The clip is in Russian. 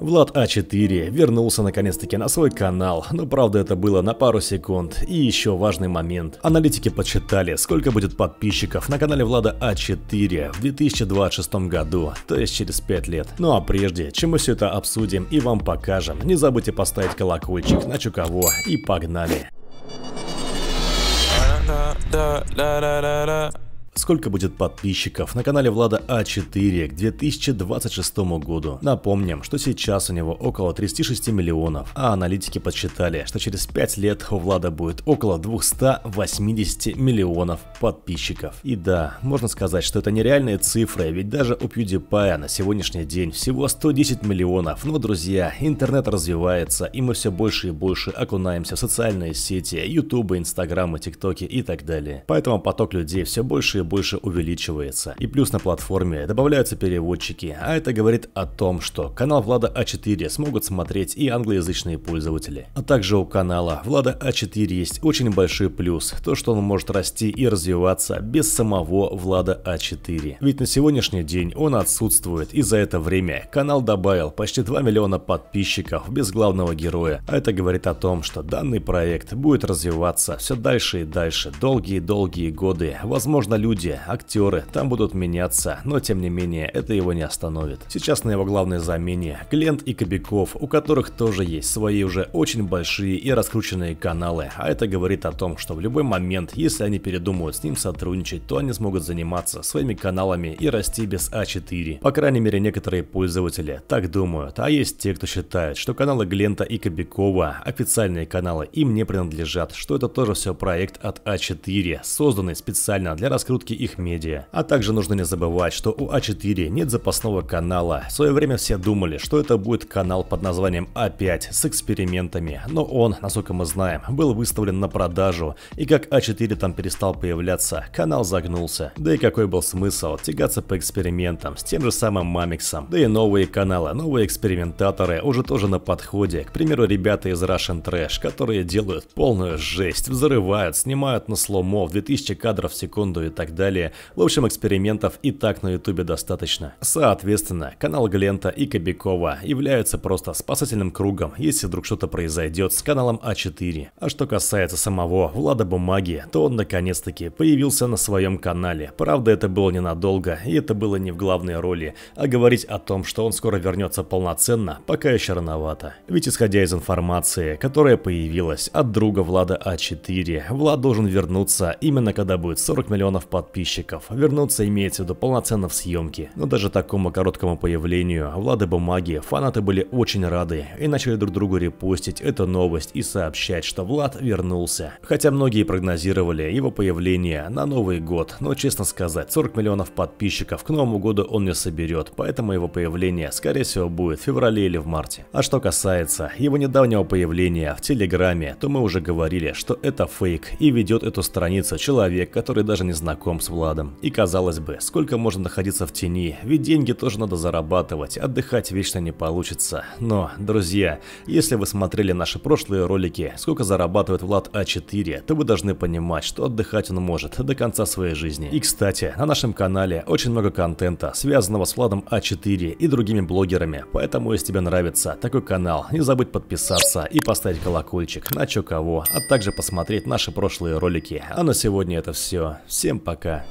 Влад А4 вернулся наконец-таки на свой канал, но правда это было на пару секунд. И еще важный момент. Аналитики подсчитали, сколько будет подписчиков на канале Влада А4 в 2026 году, то есть через 5 лет. Ну а прежде, чем мы все это обсудим и вам покажем, не забудьте поставить колокольчик на Чуково и погнали сколько будет подписчиков на канале Влада А4 к 2026 году. Напомним, что сейчас у него около 36 миллионов, а аналитики подсчитали, что через 5 лет у Влада будет около 280 миллионов подписчиков. И да, можно сказать, что это нереальные цифры, ведь даже у PewDiePie на сегодняшний день всего 110 миллионов. Но, друзья, интернет развивается, и мы все больше и больше окунаемся в социальные сети, ютубы, инстаграмы, тиктоки и так далее. Поэтому поток людей все больше и больше увеличивается. И плюс на платформе добавляются переводчики, а это говорит о том, что канал Влада А4 смогут смотреть и англоязычные пользователи. А также у канала Влада А4 есть очень большой плюс, то что он может расти и развиваться без самого Влада А4. Ведь на сегодняшний день он отсутствует и за это время канал добавил почти 2 миллиона подписчиков без главного героя. А это говорит о том, что данный проект будет развиваться все дальше и дальше, долгие-долгие годы. Возможно, люди люди, актеры, там будут меняться, но тем не менее это его не остановит. Сейчас на его главной замене Глент и Кобяков, у которых тоже есть свои уже очень большие и раскрученные каналы, а это говорит о том, что в любой момент, если они передумают с ним сотрудничать, то они смогут заниматься своими каналами и расти без А4. По крайней мере некоторые пользователи так думают, а есть те, кто считает, что каналы Глента и Кобякова, официальные каналы им не принадлежат, что это тоже все проект от А4, созданный специально для раскрутки раскрутки их медиа. А также нужно не забывать, что у А4 нет запасного канала. В свое время все думали, что это будет канал под названием А5 с экспериментами, но он, насколько мы знаем, был выставлен на продажу, и как А4 там перестал появляться, канал загнулся. Да и какой был смысл тягаться по экспериментам с тем же самым Мамиксом, да и новые каналы, новые экспериментаторы уже тоже на подходе, к примеру, ребята из Russian Trash, которые делают полную жесть, взрывают, снимают на сломо в 2000 кадров в секунду и так так далее. В общем, экспериментов и так на ютубе достаточно. Соответственно, канал Глента и Кобякова являются просто спасательным кругом, если вдруг что-то произойдет с каналом А4. А что касается самого Влада Бумаги, то он наконец-таки появился на своем канале. Правда, это было ненадолго, и это было не в главной роли, а говорить о том, что он скоро вернется полноценно, пока еще рановато. Ведь исходя из информации, которая появилась от друга Влада А4, Влад должен вернуться именно когда будет 40 миллионов подписчиков подписчиков. Вернуться имеется в виду полноценно в съемке. Но даже такому короткому появлению Влады Бумаги фанаты были очень рады и начали друг другу репостить эту новость и сообщать, что Влад вернулся. Хотя многие прогнозировали его появление на Новый год, но честно сказать, 40 миллионов подписчиков к Новому году он не соберет, поэтому его появление скорее всего будет в феврале или в марте. А что касается его недавнего появления в Телеграме, то мы уже говорили, что это фейк и ведет эту страницу человек, который даже не знаком знаком с Владом. И казалось бы, сколько можно находиться в тени, ведь деньги тоже надо зарабатывать, отдыхать вечно не получится. Но, друзья, если вы смотрели наши прошлые ролики, сколько зарабатывает Влад А4, то вы должны понимать, что отдыхать он может до конца своей жизни. И, кстати, на нашем канале очень много контента, связанного с Владом А4 и другими блогерами, поэтому, если тебе нравится такой канал, не забудь подписаться и поставить колокольчик на чё кого, а также посмотреть наши прошлые ролики. А на сегодня это все. Всем пока! Пока.